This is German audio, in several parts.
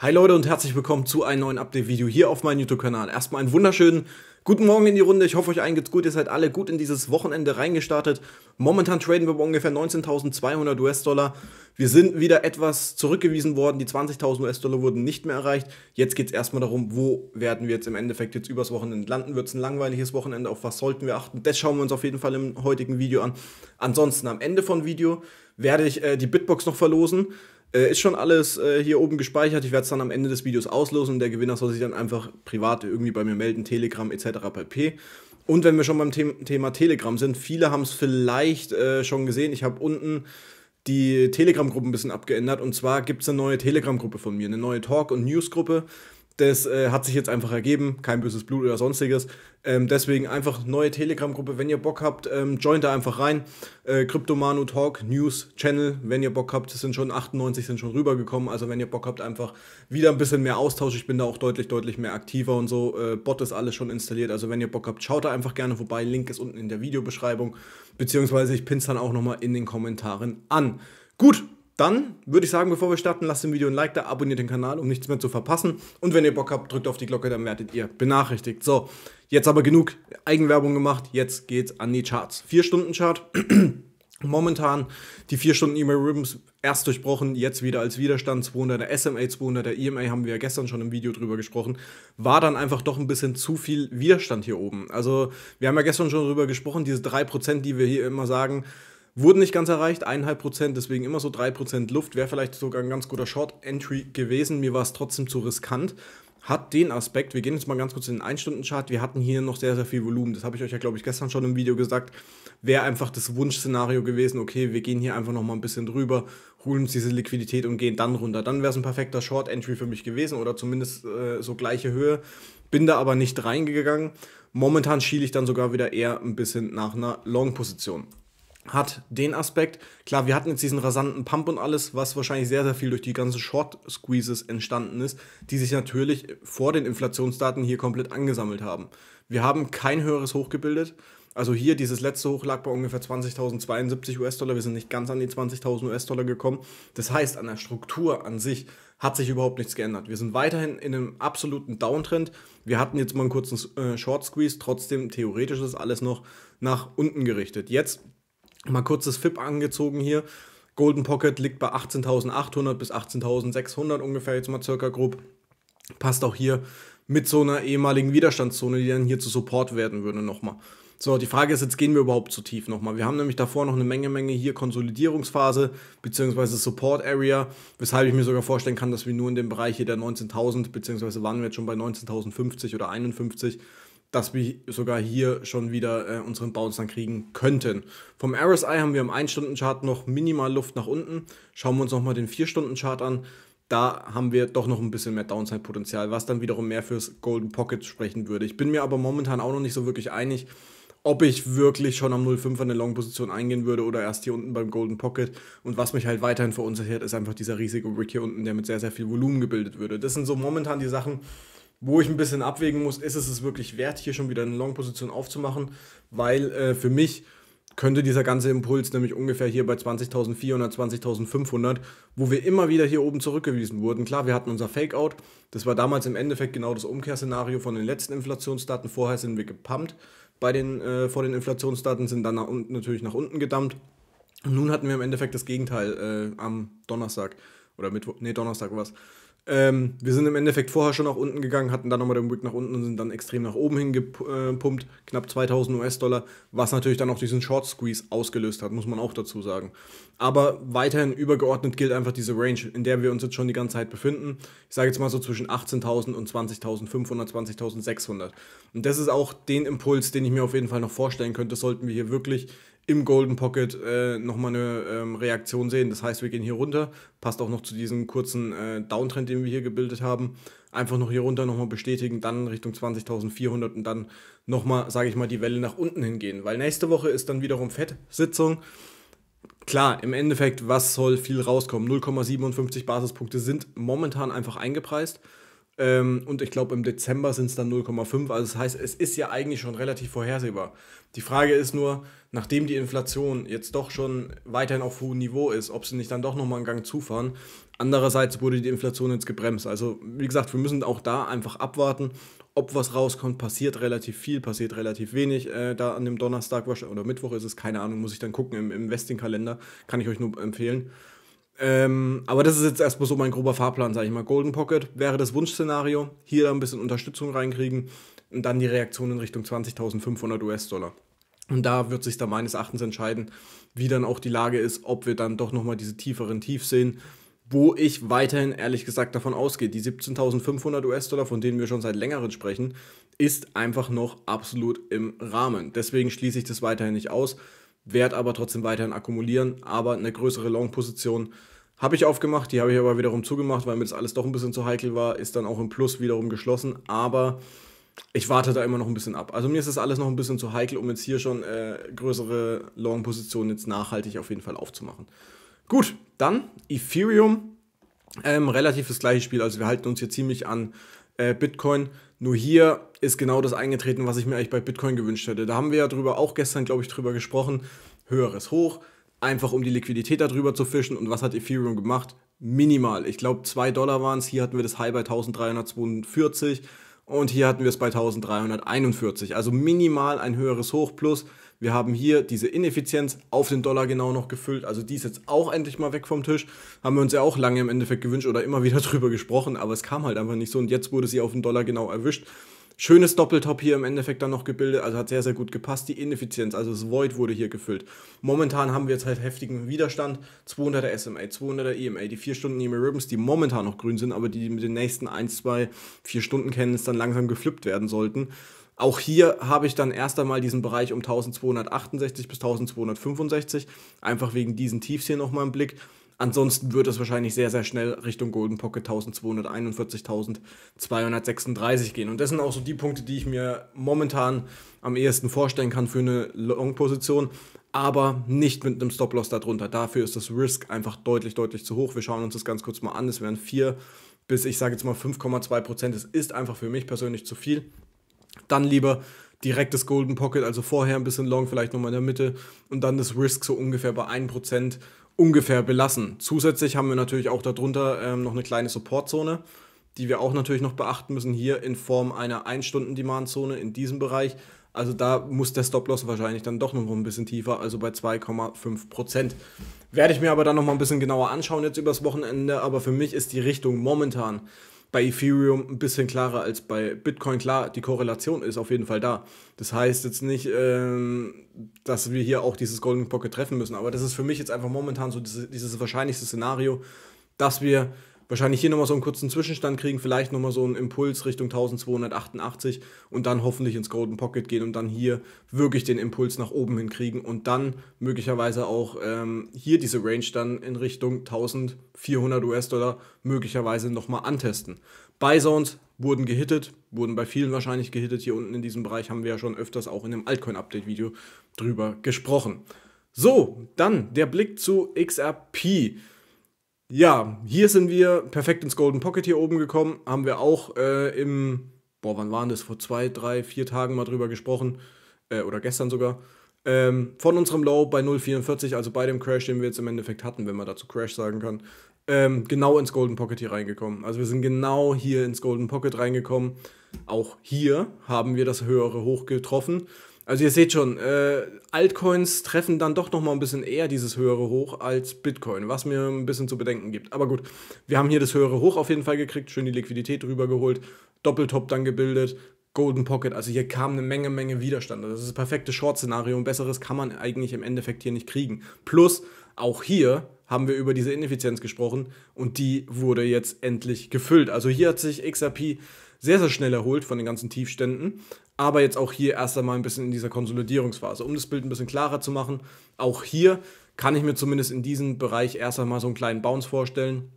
Hi Leute und herzlich willkommen zu einem neuen Update-Video hier auf meinem YouTube-Kanal. Erstmal einen wunderschönen guten Morgen in die Runde. Ich hoffe, euch allen geht's gut. Ihr seid alle gut in dieses Wochenende reingestartet. Momentan traden wir bei ungefähr 19.200 US-Dollar. Wir sind wieder etwas zurückgewiesen worden. Die 20.000 US-Dollar wurden nicht mehr erreicht. Jetzt geht's erstmal darum, wo werden wir jetzt im Endeffekt jetzt übers Wochenende landen. Wird's ein langweiliges Wochenende? Auf was sollten wir achten? Das schauen wir uns auf jeden Fall im heutigen Video an. Ansonsten am Ende von Video werde ich äh, die Bitbox noch verlosen. Äh, ist schon alles äh, hier oben gespeichert. Ich werde es dann am Ende des Videos auslosen und der Gewinner soll sich dann einfach privat irgendwie bei mir melden, Telegram etc. pp. Und wenn wir schon beim The Thema Telegram sind, viele haben es vielleicht äh, schon gesehen. Ich habe unten die Telegram-Gruppe ein bisschen abgeändert. Und zwar gibt es eine neue Telegram-Gruppe von mir, eine neue Talk- und News-Gruppe. Das äh, hat sich jetzt einfach ergeben, kein böses Blut oder sonstiges. Ähm, deswegen einfach neue Telegram-Gruppe, wenn ihr Bock habt, ähm, joint da einfach rein. Äh, Cryptomano Talk News Channel, wenn ihr Bock habt, es sind schon 98 sind schon rübergekommen. Also wenn ihr Bock habt, einfach wieder ein bisschen mehr Austausch. Ich bin da auch deutlich, deutlich mehr aktiver und so. Äh, Bot ist alles schon installiert. Also wenn ihr Bock habt, schaut da einfach gerne vorbei. Link ist unten in der Videobeschreibung. Beziehungsweise ich es dann auch nochmal in den Kommentaren an. Gut, dann würde ich sagen, bevor wir starten, lasst dem Video ein Like da, abonniert den Kanal, um nichts mehr zu verpassen. Und wenn ihr Bock habt, drückt auf die Glocke, dann werdet ihr benachrichtigt. So, jetzt aber genug Eigenwerbung gemacht. Jetzt geht's an die Charts. Vier stunden chart Momentan die 4 Stunden E-Mail Ribbons erst durchbrochen, jetzt wieder als Widerstand 200 der SMA 200 der EMA haben wir ja gestern schon im Video drüber gesprochen, war dann einfach doch ein bisschen zu viel Widerstand hier oben. Also wir haben ja gestern schon drüber gesprochen, diese 3%, die wir hier immer sagen, Wurden nicht ganz erreicht, 1,5 deswegen immer so 3 Luft. Wäre vielleicht sogar ein ganz guter Short-Entry gewesen. Mir war es trotzdem zu riskant. Hat den Aspekt, wir gehen jetzt mal ganz kurz in den 1-Stunden-Chart. Wir hatten hier noch sehr, sehr viel Volumen. Das habe ich euch ja, glaube ich, gestern schon im Video gesagt. Wäre einfach das Wunschszenario gewesen, okay, wir gehen hier einfach nochmal ein bisschen drüber, holen uns diese Liquidität und gehen dann runter. Dann wäre es ein perfekter Short-Entry für mich gewesen oder zumindest äh, so gleiche Höhe. Bin da aber nicht reingegangen. Momentan schiele ich dann sogar wieder eher ein bisschen nach einer Long-Position hat den Aspekt. Klar, wir hatten jetzt diesen rasanten Pump und alles, was wahrscheinlich sehr, sehr viel durch die ganzen Short-Squeezes entstanden ist, die sich natürlich vor den Inflationsdaten hier komplett angesammelt haben. Wir haben kein höheres Hoch gebildet. Also hier, dieses letzte Hoch lag bei ungefähr 20.072 US-Dollar. Wir sind nicht ganz an die 20.000 US-Dollar gekommen. Das heißt, an der Struktur an sich hat sich überhaupt nichts geändert. Wir sind weiterhin in einem absoluten Downtrend. Wir hatten jetzt mal einen kurzen äh, Short Squeeze, trotzdem theoretisch ist alles noch nach unten gerichtet. Jetzt Mal kurzes FIP angezogen hier. Golden Pocket liegt bei 18.800 bis 18.600 ungefähr, jetzt mal circa grob. Passt auch hier mit so einer ehemaligen Widerstandszone, die dann hier zu Support werden würde nochmal. So, die Frage ist jetzt, gehen wir überhaupt zu tief nochmal? Wir haben nämlich davor noch eine Menge, Menge hier Konsolidierungsphase bzw. Support Area, weshalb ich mir sogar vorstellen kann, dass wir nur in dem Bereich hier der 19.000 bzw. waren wir jetzt schon bei 19.050 oder 51 dass wir sogar hier schon wieder äh, unseren Bounce dann kriegen könnten. Vom RSI haben wir im 1-Stunden-Chart noch minimal Luft nach unten. Schauen wir uns nochmal den 4-Stunden-Chart an. Da haben wir doch noch ein bisschen mehr Downside-Potenzial, was dann wiederum mehr fürs Golden Pocket sprechen würde. Ich bin mir aber momentan auch noch nicht so wirklich einig, ob ich wirklich schon am 05 an der Long-Position eingehen würde oder erst hier unten beim Golden Pocket. Und was mich halt weiterhin verunsichert, ist einfach dieser riesige Rick hier unten, der mit sehr, sehr viel Volumen gebildet würde. Das sind so momentan die Sachen, wo ich ein bisschen abwägen muss, ist es es wirklich wert, hier schon wieder eine Long-Position aufzumachen, weil äh, für mich könnte dieser ganze Impuls nämlich ungefähr hier bei 20.400, 20.500, wo wir immer wieder hier oben zurückgewiesen wurden. Klar, wir hatten unser Fake-Out, das war damals im Endeffekt genau das Umkehrszenario von den letzten Inflationsdaten. Vorher sind wir gepumpt bei den, äh, vor den Inflationsdaten, sind dann nach unten, natürlich nach unten gedammt. Und nun hatten wir im Endeffekt das Gegenteil äh, am Donnerstag. Oder Mittwoch, nee, Donnerstag war es. Ähm, wir sind im Endeffekt vorher schon nach unten gegangen, hatten dann nochmal den Weg nach unten und sind dann extrem nach oben hingepumpt, äh, knapp 2000 US-Dollar, was natürlich dann auch diesen Short Squeeze ausgelöst hat, muss man auch dazu sagen. Aber weiterhin übergeordnet gilt einfach diese Range, in der wir uns jetzt schon die ganze Zeit befinden. Ich sage jetzt mal so zwischen 18.000 und 20.500, 20.600. Und das ist auch den Impuls, den ich mir auf jeden Fall noch vorstellen könnte, sollten wir hier wirklich im Golden Pocket äh, nochmal eine ähm, Reaktion sehen. Das heißt, wir gehen hier runter, passt auch noch zu diesem kurzen äh, Downtrend, den wir hier gebildet haben. Einfach noch hier runter nochmal bestätigen, dann Richtung 20.400 und dann nochmal, sage ich mal, die Welle nach unten hingehen. Weil nächste Woche ist dann wiederum Fett-Sitzung. Klar, im Endeffekt, was soll viel rauskommen? 0,57 Basispunkte sind momentan einfach eingepreist. Ähm, und ich glaube, im Dezember sind es dann 0,5. Also das heißt, es ist ja eigentlich schon relativ vorhersehbar. Die Frage ist nur, nachdem die Inflation jetzt doch schon weiterhin auf hohem Niveau ist, ob sie nicht dann doch nochmal einen Gang zufahren. Andererseits wurde die Inflation jetzt gebremst. Also wie gesagt, wir müssen auch da einfach abwarten, ob was rauskommt. Passiert relativ viel, passiert relativ wenig. Äh, da an dem Donnerstag oder Mittwoch ist es, keine Ahnung, muss ich dann gucken im, im Westing-Kalender. Kann ich euch nur empfehlen. Ähm, aber das ist jetzt erstmal so mein grober Fahrplan, sage ich mal. Golden Pocket wäre das Wunschszenario. Hier ein bisschen Unterstützung reinkriegen und dann die Reaktion in Richtung 20.500 US-Dollar. Und da wird sich dann meines Erachtens entscheiden, wie dann auch die Lage ist, ob wir dann doch nochmal diese tieferen Tief sehen, wo ich weiterhin ehrlich gesagt davon ausgehe, die 17.500 US-Dollar, von denen wir schon seit längerem sprechen, ist einfach noch absolut im Rahmen. Deswegen schließe ich das weiterhin nicht aus werde aber trotzdem weiterhin akkumulieren. Aber eine größere Long-Position habe ich aufgemacht, die habe ich aber wiederum zugemacht, weil mir das alles doch ein bisschen zu heikel war, ist dann auch im Plus wiederum geschlossen, aber ich warte da immer noch ein bisschen ab. Also mir ist das alles noch ein bisschen zu heikel, um jetzt hier schon äh, größere Long-Positionen jetzt nachhaltig auf jeden Fall aufzumachen. Gut, dann Ethereum, ähm, relativ das gleiche Spiel, also wir halten uns hier ziemlich an äh, Bitcoin, nur hier ist genau das eingetreten, was ich mir eigentlich bei Bitcoin gewünscht hätte. Da haben wir ja drüber, auch gestern, glaube ich, drüber gesprochen. Höheres Hoch, einfach um die Liquidität darüber zu fischen. Und was hat Ethereum gemacht? Minimal. Ich glaube, 2 Dollar waren es. Hier hatten wir das High bei 1342 und hier hatten wir es bei 1341. Also minimal ein höheres Hoch plus wir haben hier diese Ineffizienz auf den Dollar genau noch gefüllt. Also die ist jetzt auch endlich mal weg vom Tisch. Haben wir uns ja auch lange im Endeffekt gewünscht oder immer wieder drüber gesprochen, aber es kam halt einfach nicht so. Und jetzt wurde sie auf den Dollar genau erwischt. Schönes Doppeltop hier im Endeffekt dann noch gebildet, also hat sehr, sehr gut gepasst. Die Ineffizienz, also das Void wurde hier gefüllt. Momentan haben wir jetzt halt heftigen Widerstand. 200er SMA, 200er EMA, die 4 Stunden EMA Ribbons, die momentan noch grün sind, aber die mit den nächsten 1, 2, 4 Stunden Candles dann langsam geflippt werden sollten. Auch hier habe ich dann erst einmal diesen Bereich um 1268 bis 1265, einfach wegen diesen Tiefs hier nochmal im Blick. Ansonsten wird es wahrscheinlich sehr, sehr schnell Richtung Golden Pocket 1241, 1236 gehen. Und das sind auch so die Punkte, die ich mir momentan am ehesten vorstellen kann für eine Long-Position. Aber nicht mit einem Stop-Loss darunter. Dafür ist das Risk einfach deutlich, deutlich zu hoch. Wir schauen uns das ganz kurz mal an. Es wären 4 bis, ich sage jetzt mal, 5,2 Prozent. Das ist einfach für mich persönlich zu viel. Dann lieber direkt das Golden Pocket, also vorher ein bisschen Long, vielleicht nochmal in der Mitte und dann das Risk so ungefähr bei 1% ungefähr belassen. Zusätzlich haben wir natürlich auch darunter ähm, noch eine kleine Supportzone, die wir auch natürlich noch beachten müssen, hier in Form einer 1-Stunden-Demand-Zone in diesem Bereich. Also da muss der Stop-Loss wahrscheinlich dann doch noch ein bisschen tiefer, also bei 2,5%. Werde ich mir aber dann nochmal ein bisschen genauer anschauen jetzt übers Wochenende, aber für mich ist die Richtung momentan bei Ethereum ein bisschen klarer als bei Bitcoin. Klar, die Korrelation ist auf jeden Fall da. Das heißt jetzt nicht, ähm, dass wir hier auch dieses Golden Pocket treffen müssen, aber das ist für mich jetzt einfach momentan so dieses, dieses wahrscheinlichste Szenario, dass wir wahrscheinlich hier nochmal so einen kurzen Zwischenstand kriegen, vielleicht nochmal so einen Impuls Richtung 1288 und dann hoffentlich ins Golden Pocket gehen und dann hier wirklich den Impuls nach oben hinkriegen und dann möglicherweise auch ähm, hier diese Range dann in Richtung 1400 US-Dollar möglicherweise nochmal antesten. Buy Zones wurden gehittet, wurden bei vielen wahrscheinlich gehittet. Hier unten in diesem Bereich haben wir ja schon öfters auch in dem Altcoin-Update-Video drüber gesprochen. So, dann der Blick zu XRP. Ja, hier sind wir perfekt ins Golden Pocket hier oben gekommen. Haben wir auch äh, im, boah, wann waren das? Vor zwei, drei, vier Tagen mal drüber gesprochen. Äh, oder gestern sogar. Ähm, von unserem Low bei 0,44, also bei dem Crash, den wir jetzt im Endeffekt hatten, wenn man dazu Crash sagen kann, ähm, genau ins Golden Pocket hier reingekommen. Also wir sind genau hier ins Golden Pocket reingekommen. Auch hier haben wir das höhere Hoch getroffen. Also ihr seht schon, äh, Altcoins treffen dann doch nochmal ein bisschen eher dieses höhere Hoch als Bitcoin, was mir ein bisschen zu bedenken gibt. Aber gut, wir haben hier das höhere Hoch auf jeden Fall gekriegt, schön die Liquidität drüber geholt, Doppeltop dann gebildet, Golden Pocket. Also hier kam eine Menge, Menge Widerstand. Also das ist das perfekte Short-Szenario und besseres kann man eigentlich im Endeffekt hier nicht kriegen. Plus, auch hier haben wir über diese Ineffizienz gesprochen und die wurde jetzt endlich gefüllt. Also hier hat sich XRP sehr, sehr schnell erholt von den ganzen Tiefständen. Aber jetzt auch hier erst einmal ein bisschen in dieser Konsolidierungsphase. Um das Bild ein bisschen klarer zu machen, auch hier kann ich mir zumindest in diesem Bereich erst einmal so einen kleinen Bounce vorstellen.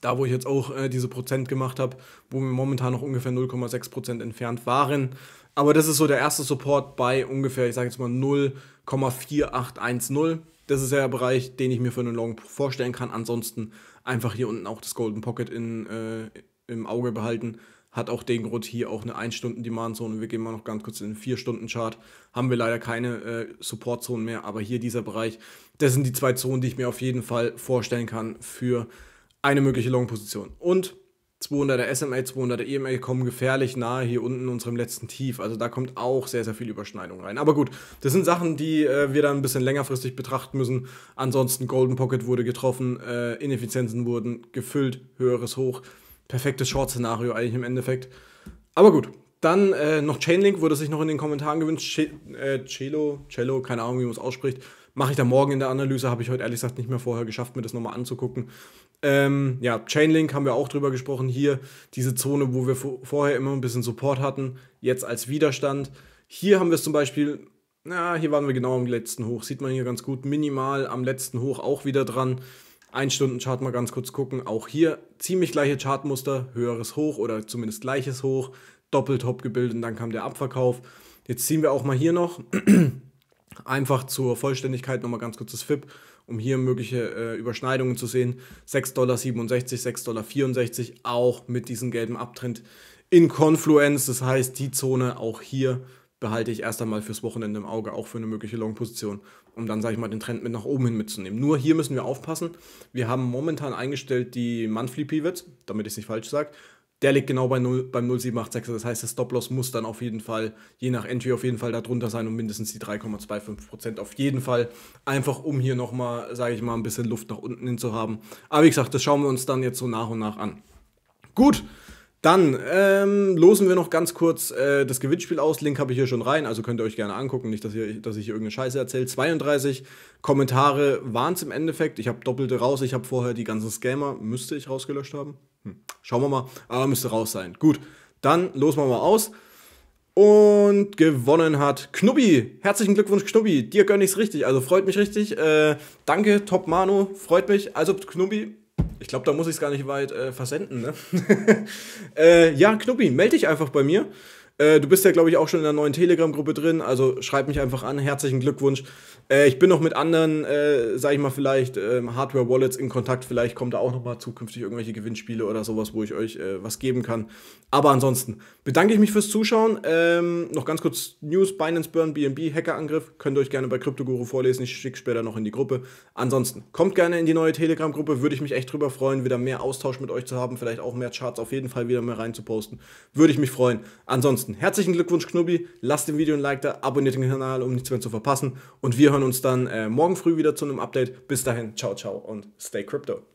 Da, wo ich jetzt auch äh, diese Prozent gemacht habe, wo wir momentan noch ungefähr 0,6 Prozent entfernt waren. Aber das ist so der erste Support bei ungefähr, ich sage jetzt mal 0,4810. Das ist ja der Bereich, den ich mir für einen Long vorstellen kann. Ansonsten einfach hier unten auch das Golden Pocket in, äh, im Auge behalten. Hat auch den Grund, hier auch eine 1-Stunden-Demand-Zone. Wir gehen mal noch ganz kurz in den 4-Stunden-Chart. Haben wir leider keine äh, Support-Zonen mehr, aber hier dieser Bereich, das sind die zwei Zonen, die ich mir auf jeden Fall vorstellen kann für eine mögliche Long-Position. Und 200er SMA, 200er EMA kommen gefährlich nahe hier unten in unserem letzten Tief. Also da kommt auch sehr, sehr viel Überschneidung rein. Aber gut, das sind Sachen, die äh, wir dann ein bisschen längerfristig betrachten müssen. Ansonsten Golden Pocket wurde getroffen, äh, Ineffizienzen wurden gefüllt, höheres Hoch perfektes Short-Szenario eigentlich im Endeffekt. Aber gut, dann äh, noch Chainlink wurde sich noch in den Kommentaren gewünscht. Che äh, Cello, Cello, keine Ahnung, wie man es ausspricht. Mache ich da morgen in der Analyse, habe ich heute ehrlich gesagt nicht mehr vorher geschafft, mir das nochmal anzugucken. Ähm, ja, Chainlink haben wir auch drüber gesprochen. Hier diese Zone, wo wir vorher immer ein bisschen Support hatten, jetzt als Widerstand. Hier haben wir es zum Beispiel, na, hier waren wir genau am letzten Hoch. Sieht man hier ganz gut, minimal am letzten Hoch auch wieder dran. Ein-Stunden-Chart mal ganz kurz gucken. Auch hier ziemlich gleiche Chartmuster, höheres Hoch oder zumindest gleiches Hoch, Doppeltop gebildet und dann kam der Abverkauf. Jetzt ziehen wir auch mal hier noch einfach zur Vollständigkeit nochmal ganz kurz das FIP, um hier mögliche äh, Überschneidungen zu sehen. 6,67 Dollar, 6,64 Dollar, auch mit diesem gelben Abtrend in Confluence. Das heißt, die Zone auch hier behalte ich erst einmal fürs Wochenende im Auge, auch für eine mögliche Long-Position, um dann, sage ich mal, den Trend mit nach oben hin mitzunehmen. Nur hier müssen wir aufpassen. Wir haben momentan eingestellt die Monthly Pivots, damit ich es nicht falsch sage. Der liegt genau bei 0, beim 0,786. Das heißt, der Stop-Loss muss dann auf jeden Fall, je nach Entry, auf jeden Fall darunter sein und mindestens die 3,25%. Auf jeden Fall. Einfach um hier nochmal, sage ich mal, ein bisschen Luft nach unten hin zu haben. Aber wie gesagt, das schauen wir uns dann jetzt so nach und nach an. Gut, dann ähm, losen wir noch ganz kurz äh, das Gewinnspiel aus. Link habe ich hier schon rein, also könnt ihr euch gerne angucken. Nicht, dass, ihr, dass ich hier irgendeine Scheiße erzähle. 32 Kommentare waren es im Endeffekt. Ich habe doppelte raus. Ich habe vorher die ganzen Scammer, müsste ich rausgelöscht haben. Hm. Schauen wir mal, aber müsste raus sein. Gut, dann losen wir mal aus. Und gewonnen hat Knubbi. Herzlichen Glückwunsch, Knubbi. Dir gönne ich es richtig. Also freut mich richtig. Äh, danke, Top Manu. Freut mich. Also, Knubbi, ich glaube, da muss ich es gar nicht weit äh, versenden. Ne? äh, ja, Knuppi, melde dich einfach bei mir. Äh, du bist ja, glaube ich, auch schon in der neuen Telegram-Gruppe drin, also schreib mich einfach an. Herzlichen Glückwunsch. Äh, ich bin noch mit anderen, äh, sag ich mal, vielleicht ähm, Hardware-Wallets in Kontakt. Vielleicht kommt da auch noch mal zukünftig irgendwelche Gewinnspiele oder sowas, wo ich euch äh, was geben kann. Aber ansonsten bedanke ich mich fürs Zuschauen. Ähm, noch ganz kurz News, Binance Burn, BNB, Hackerangriff. Könnt ihr euch gerne bei CryptoGuru vorlesen. Ich schicke später noch in die Gruppe. Ansonsten kommt gerne in die neue Telegram-Gruppe. Würde ich mich echt drüber freuen, wieder mehr Austausch mit euch zu haben. Vielleicht auch mehr Charts auf jeden Fall wieder mehr reinzuposten. Würde ich mich freuen. Ansonsten Ansonsten herzlichen Glückwunsch, Knubbi. Lasst dem Video ein Like da, abonniert den Kanal, um nichts mehr zu verpassen. Und wir hören uns dann äh, morgen früh wieder zu einem Update. Bis dahin, ciao, ciao und stay crypto.